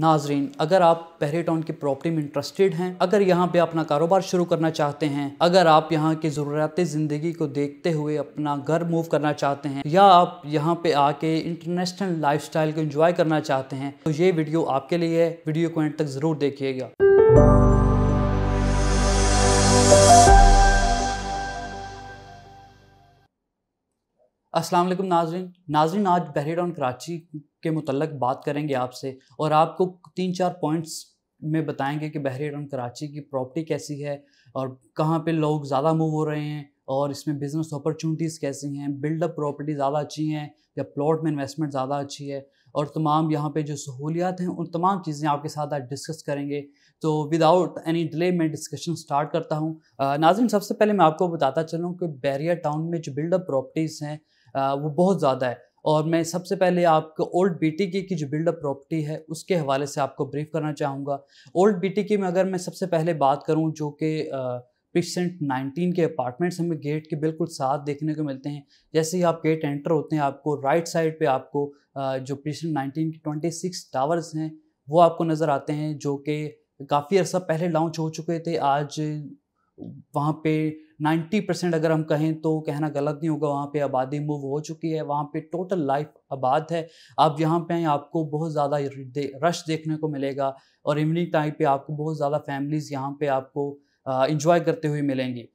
नाजरीन अगर आप पहरे टाउन की प्रॉपर्टी में इंटरेस्टेड हैं अगर यहाँ पे अपना कारोबार शुरू करना चाहते हैं अगर आप यहाँ की ज़रूरत ज़िंदगी को देखते हुए अपना घर मूव करना चाहते हैं या आप यहाँ पे आके इंटरनेशनल लाइफस्टाइल को एंजॉय करना चाहते हैं तो ये वीडियो आपके लिए है वीडियो को एंड तक ज़रूर देखिएगा असलम नाजरीन नाजरीन आज बहरे टाउन कराची के मतलब बात करेंगे आपसे और आपको तीन चार पॉइंट्स में बताएंगे कि बहरी टाउन कराची की प्रॉपर्टी कैसी है और कहाँ पे लोग ज़्यादा मूव हो रहे हैं और इसमें बिज़नेस अपॉर्चुनिटीज़ कैसी हैं बिल्डअप प्रॉपर्टी ज़्यादा अच्छी हैं या प्लॉट में इन्वेस्टमेंट ज़्यादा अच्छी है और तमाम यहाँ पे जो सहूलियात हैं उन तमाम चीज़ें आपके साथ आज डिस्कस करेंगे तो विदाउट एनी डिले मैं डिस्कशन स्टार्ट करता हूँ नाजिम सबसे पहले मैं आपको बताता चलूँ कि बैरिया टाउन में जो बिल्डअप प्रॉपर्टीज़ हैं वो बहुत ज़्यादा है और मैं सबसे पहले आपको ओल्ड बीटीके की जो बिल्डअप प्रॉपर्टी है उसके हवाले से आपको ब्रीफ करना चाहूँगा ओल्ड बीटीके में अगर मैं सबसे पहले बात करूँ जो कि पिक्सेंट नाइनटीन के अपार्टमेंट्स हमें गेट के बिल्कुल साथ देखने को मिलते हैं जैसे ही आप गेट एंटर होते हैं आपको राइट साइड पे आपको जो पिक्सेंट नाइनटीन के ट्वेंटी सिक्स टावर्स हैं वो आपको नज़र आते हैं जो कि काफ़ी अर्सा पहले लॉन्च हो चुके थे आज वहाँ पे 90 परसेंट अगर हम कहें तो कहना गलत नहीं होगा वहाँ पे आबादी मूव हो चुकी है वहाँ पे टोटल लाइफ आबाद है आप यहाँ पे आपको बहुत ज़्यादा रश देखने को मिलेगा और इवनिंग टाइम पे आपको बहुत ज़्यादा फैमिलीज़ यहाँ पे आपको इंजॉय करते हुए मिलेंगी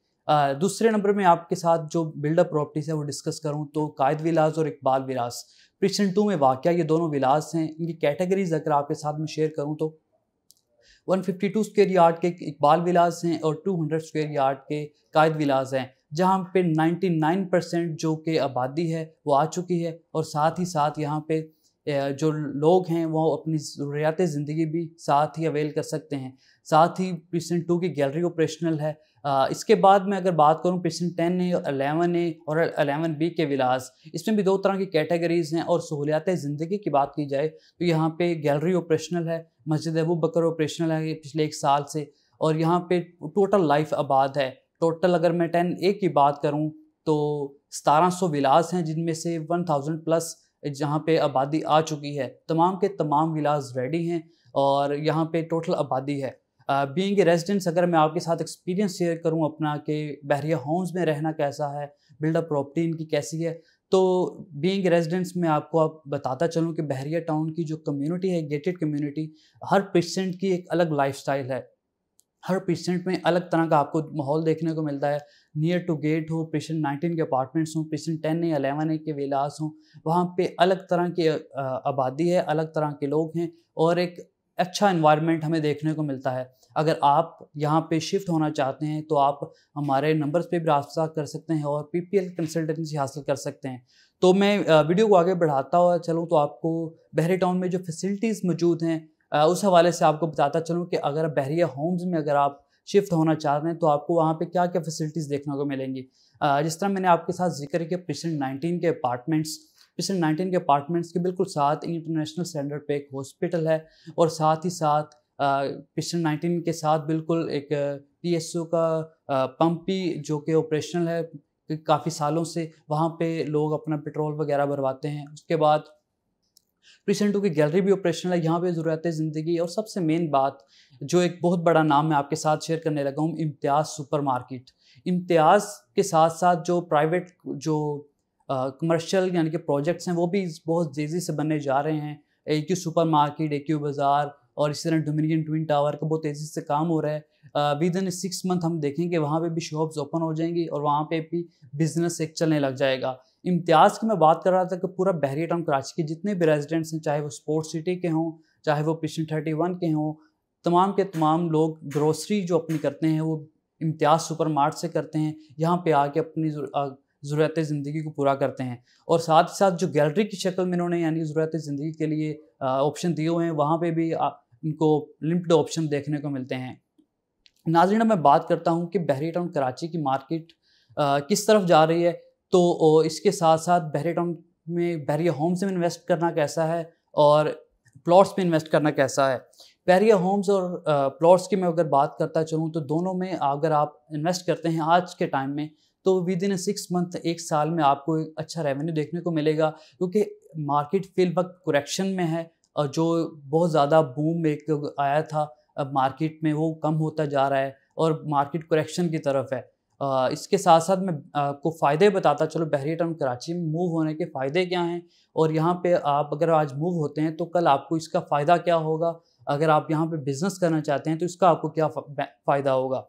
दूसरे नंबर में आपके साथ जो बिल्डअप प्रॉपर्टीज़ है वो डिस्कस करूँ तो कायद विलास और इकबाल विलास प्रिक्शन टू में वाक़ ये दोनों विलास हैं इनकी कैटेगरीज अगर आपके साथ में शेयर करूँ तो टू स्क्वायर यार्ड के इकबाल विलास हैं और 200 स्क्वायर यार्ड के कायद विलास हैं जहाँ पे 99 परसेंट जो कि आबादी है वो आ चुकी है और साथ ही साथ यहाँ पे जो लोग हैं वो अपनी ज़रूरियात ज़िंदगी भी साथ ही अवेल कर सकते हैं साथ ही प्रिसेंट टू की गैलरी ऑपरेशनल है इसके बाद मैं अगर बात करूँ पेशन टेन ए अलेवन ए और अलेवन बी के विलास इसमें भी दो तरह की कैटेगरीज़ हैं और सहूलियात ज़िंदगी की बात की जाए तो यहाँ पे गैलरी ऑपरेशनल है मस्जिद अबू बकर ऑपरेशनल है पिछले एक साल से और यहाँ पे टोटल लाइफ आबाद है टोटल अगर मैं टेन ए की बात करूँ तो सतारह सौ विलास हैं जिनमें से वन थाउजेंड प्लस जहाँ पे आबादी आ चुकी है तमाम के तमाम विलास रेडी हैं और यहाँ पे टोटल आबादी है बीइंग ए रेजिडेंट्स अगर मैं आपके साथ एक्सपीरियंस शेयर करूं अपना कि बहरिया होम्स में रहना कैसा है बिल्डअप प्रॉपर्टी इनकी कैसी है तो बीइंग रेजिडेंट्स में आपको आप बताता चलूं कि बहरिया टाउन की जो कम्युनिटी है गेटेड कम्युनिटी हर पेशेंट की एक अलग लाइफस्टाइल है हर पेशेंट में अलग तरह का आपको माहौल देखने को मिलता है नियर टू गेट हो पेशेंट नाइनटीन के अपार्टमेंट्स हों पेशेंट टेन या अलेवन ए के विलास हों वहाँ पे अलग तरह की आबादी है अलग तरह के लोग हैं और एक अच्छा इन्वायरमेंट हमें देखने को मिलता है अगर आप यहाँ पे शिफ्ट होना चाहते हैं तो आप हमारे नंबर्स पे भी रास्ता कर सकते हैं और पी पी एल कंसल्टेंसी हासिल कर सकते हैं तो मैं वीडियो को आगे बढ़ाता हुआ चलूँ तो आपको बहरी टाउन में जो फैसिलिटीज़ मौजूद हैं उस हवाले से आपको बताता चलूँ कि अगर बहरिया होम्स में अगर आप शिफ्ट होना चाह रहे हैं तो आपको वहाँ पे क्या क्या फैसिलिटीज़ देखने को मिलेंगी जिस तरह मैंने आपके साथ जिक्र किया पिछले नाइनटीन के अपार्टमेंट्स पिछले नाइनटीन के अपार्टमेंट्स के बिल्कुल साथ इंटरनेशनल स्टैंडर्ड पे एक हॉस्पिटल है और साथ ही साथ पिछले नाइनटीन के साथ बिल्कुल एक पी का पंप भी जो कि ऑपरेशनल है काफ़ी सालों से वहाँ पे लोग अपना पेट्रोल वगैरह भरवाते हैं उसके बाद टू की गैलरी भी ऑपरेशनल है यहाँ पे ज़रूरत ज़िंदगी और सबसे मेन बात जो एक बहुत बड़ा नाम मैं आपके साथ शेयर करने लगा हूँ इम्तियाज़ सुपरमार्केट इम्तियाज़ के साथ साथ जो प्राइवेट जो कमर्शियल यानी कि प्रोजेक्ट्स हैं वो भी बहुत तेज़ी से बनने जा रहे हैं A Q supermarket A Q बाज़ार और इसी तरह डोमिनियन ट्विन टावर का बहुत तेज़ी से काम हो रहा है विद इन सिक्स मंथ हम देखेंगे वहाँ पे भी शॉप्स ओपन हो जाएंगी और वहाँ पे भी बिजनेस एक चलने लग जाएगा इम्तियाज़ की मैं बात कर रहा था कि पूरा बहरी टाउन कराची के जितने भी रेजिडेंट्स हैं चाहे वो स्पोर्ट्स सिटी के हों चाहे वो पिशन थर्टी वन के हों तमाम के तमाम लोग ग्रोसरी जो अपनी करते हैं वो इम्तियाज़ सुपर मार्ट से करते हैं यहाँ पे आके अपनी ज़रूरत ज़िंदगी को पूरा करते हैं और साथ ही साथ जो गैलरी की शक्ल में इन्होंने यानी ज़रूरत ज़िंदगी के लिए ऑप्शन दिए हुए हैं वहाँ पर भी इनको लिमिटेड ऑप्शन देखने को मिलते हैं नाजरीना मैं बात करता हूँ कि बहरी टाउन कराची की मार्केट आ, किस तरफ जा रही है तो इसके साथ साथ बहरी टाउन में बहरिया होम्स में इन्वेस्ट करना कैसा है और प्लॉट्स में इन्वेस्ट करना कैसा है बहरिया होम्स और प्लॉट्स की मैं अगर बात करता चलूँ तो दोनों में अगर आप इन्वेस्ट करते हैं आज के टाइम में तो विद इन सिक्स मंथ एक साल में आपको एक अच्छा रेवेन्यू देखने को मिलेगा क्योंकि मार्केट फिल वक्त कुरेक्शन में है और जो बहुत ज़्यादा बूम एक आया था अब मार्केट में वो कम होता जा रहा है और मार्केट कुरेक्शन की तरफ है इसके साथ साथ मैं आपको फ़ायदे बताता चलो बहरी टर्म कराची में मूव होने के फ़ायदे क्या हैं और यहाँ पे आप अगर आज मूव होते हैं तो कल आपको इसका फ़ायदा क्या होगा अगर आप यहाँ पे बिज़नेस करना चाहते हैं तो इसका आपको क्या फ़ायदा होगा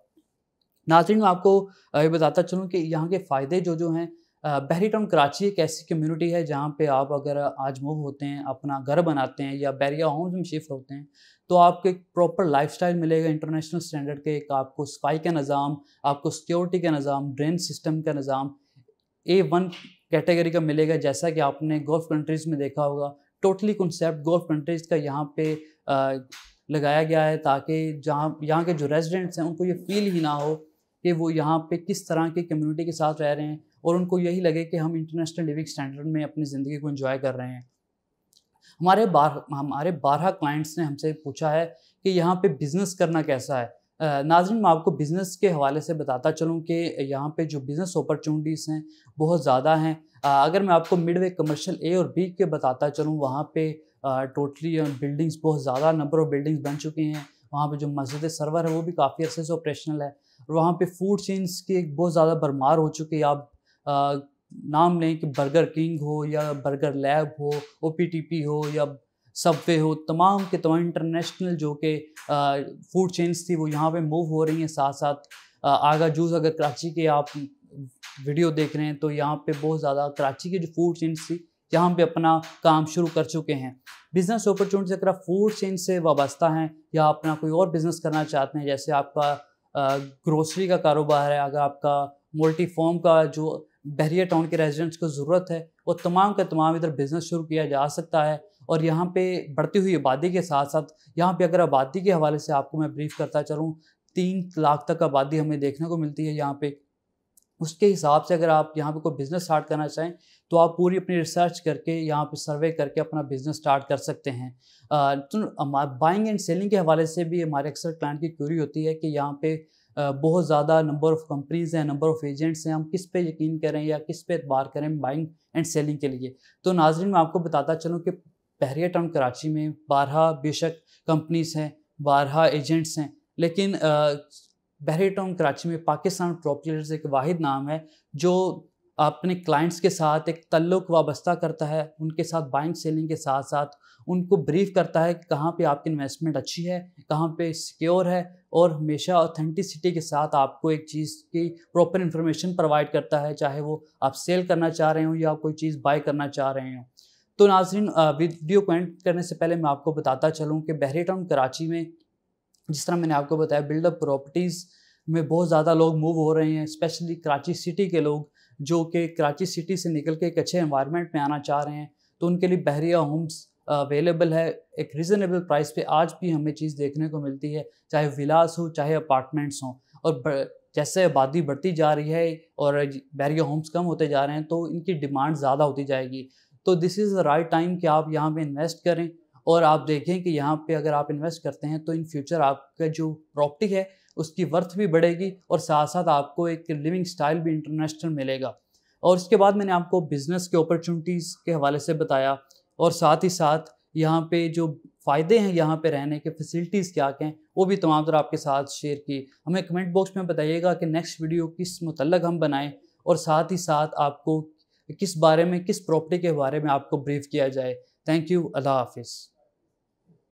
नाजरीन में आपको ये बताता चलूँ कि यहाँ के फ़ायदे जो जो हैं बहरी टाउन कराची एक ऐसी कम्युनिटी है जहाँ पे आप अगर आज मूव होते हैं अपना घर बनाते हैं या बैरिया होम्स में शिफ्ट होते हैं तो आपको एक प्रॉपर लाइफस्टाइल मिलेगा इंटरनेशनल स्टैंडर्ड के एक आपको सफाई का निज़ाम आपको सिक्योरिटी का निज़ाम ड्रेन सिस्टम का निज़ाम ए वन कैटेगरी का मिलेगा जैसा कि आपने गोल्फ़ कंट्रीज़ में देखा होगा टोटली कंसेप्ट गोल्फ़ कंट्रीज़ का यहाँ पे लगाया गया है ताकि जहाँ यहाँ के जो रेजिडेंट्स हैं उनको ये फील ही ना हो कि वो यहाँ पे किस तरह के कम्युनिटी के साथ रह रहे हैं और उनको यही लगे कि हम इंटरनेशनल लिविंग स्टैंडर्ड में अपनी ज़िंदगी को इन्जॉय कर रहे हैं हमारे बार हमारे बारह क्लाइंट्स ने हमसे पूछा है कि यहाँ पे बिज़नेस करना कैसा है नाजिन मैं आपको बिज़नेस के हवाले से बताता चलूँ कि यहाँ पे जो बिज़नेस अपॉर्चुनिटीज़ हैं बहुत ज़्यादा हैं अगर मैं आपको मिड वे कमर्शल ए और बी के बताता चलूँ वहाँ पे टोटली बिल्डिंग्स बहुत ज़्यादा नंबर ऑफ़ बिल्डिंग्स बन चुकी हैं वहाँ पे जो मस्जिद सरवर है वो भी काफ़ी अरसे से ऑपरेशनल है और वहाँ पे फूड चेन्स के बहुत ज़्यादा भरमार हो चुके हैं आप आ, नाम लें कि बर्गर किंग हो या बर्गर लैब हो ओ हो या सबवे हो तमाम के तमाम इंटरनेशनल जो के फूड चेन्स थी वो यहाँ पे मूव हो रही हैं साथ साथ आगा जूस अगर कराची के आप वीडियो देख रहे हैं तो यहाँ पे बहुत ज़्यादा कराची के जो फूड चेन्स थी यहाँ पे अपना काम शुरू कर चुके हैं बिज़नेस अपॉर्चुनिटीज अगर आप फूड चेन से वाबस्ता हैं या अपना कोई और बिज़नेस करना चाहते हैं जैसे आपका ग्रोसरी का कारोबार है अगर आपका मोल्टी फॉर्म का जो बहरिया टाउन के रेजिडेंट्स को ज़रूरत है वो तमाम का तमाम इधर बिज़नेस शुरू किया जा सकता है और यहाँ पे बढ़ती हुई आबादी के साथ साथ यहाँ पे अगर आबादी के हवाले से आपको मैं ब्रीफ करता चलूँ तीन लाख तक आबादी हमें देखने को मिलती है यहाँ पे उसके हिसाब से अगर आप यहाँ पे कोई बिज़नेस स्टार्ट करना चाहें तो आप पूरी अपनी रिसर्च करके यहाँ पे सर्वे करके अपना बिज़नेस स्टार्ट कर सकते हैं तो बाइंग एंड सेलिंग के हवाले से भी हमारे अक्सर क्लाइंट की क्यूरी होती है कि यहाँ पे बहुत ज़्यादा नंबर ऑफ़ कंपनीज़ हैं नंबर ऑफ़ एजेंट्स हैं हम किस पे यकीन करें या किस पे एतबार करें बाइंग एंड सेलिंग के लिए तो नाजरन मैं आपको बताता चलूँ कि पहरिया टाउन कराची में बारह बेशक कंपनीज़ हैं बारह एजेंट्स हैं लेकिन बहरीटाउन कराची में पाकिस्तान प्रोपलेटर्स एक वाहिद नाम है जो अपने क्लाइंट्स के साथ एक तल्लुक वाबस्ता करता है उनके साथ बाइंग सेलिंग के साथ साथ उनको ब्रीफ करता है कि कहाँ पे आपकी इन्वेस्टमेंट अच्छी है कहाँ पे सिक्योर है और हमेशा ऑथेंटिसिटी के साथ आपको एक चीज़ की प्रॉपर इन्फॉर्मेशन प्रोवाइड करता है चाहे वो आप सेल करना चाह रहे हो या कोई चीज़ बाय करना चाह रहे हो तो नाजरीन वीडियो को एंड करने से पहले मैं आपको बताता चलूँ कि टाउन कराची में जिस तरह मैंने आपको बताया बिल्डअप प्रॉपर्टीज़ में बहुत ज़्यादा लोग मूव हो रहे हैं स्पेशली कराची सिटी के लोग जो कि कराची सिटी से निकल के एक अच्छे इन्वायरमेंट में आना चाह रहे हैं तो उनके लिए बहरिया होम्स अवेलेबल है एक रिजनेबल प्राइस पे आज भी हमें चीज़ देखने को मिलती है चाहे विलास हो चाहे अपार्टमेंट्स हों और जैसे आबादी बढ़ती जा रही है और बैरियर होम्स कम होते जा रहे हैं तो इनकी डिमांड ज़्यादा होती जाएगी तो this is the right time कि आप यहाँ पे इन्वेस्ट करें और आप देखें कि यहाँ पे अगर आप इन्वेस्ट करते हैं तो इन फ्यूचर आपका जो प्रॉपर्टी है उसकी वर्थ भी बढ़ेगी और साथ साथ आपको एक लिविंग स्टाइल भी इंटरनेशनल मिलेगा और उसके बाद मैंने आपको बिज़नेस के अपॉर्चुनिटीज़ के हवाले से बताया और साथ ही साथ यहाँ पे जो फ़ायदे हैं यहाँ पे रहने के फैसिलिटीज़ क्या क्या हैं वो भी तमाम तरह आपके साथ शेयर की हमें कमेंट बॉक्स में बताइएगा कि नेक्स्ट वीडियो किस मतलब हम बनाएं और साथ ही साथ आपको किस बारे में किस प्रॉपर्टी के बारे में आपको ब्रीफ किया जाए थैंक यू अल्लाह हाफिज़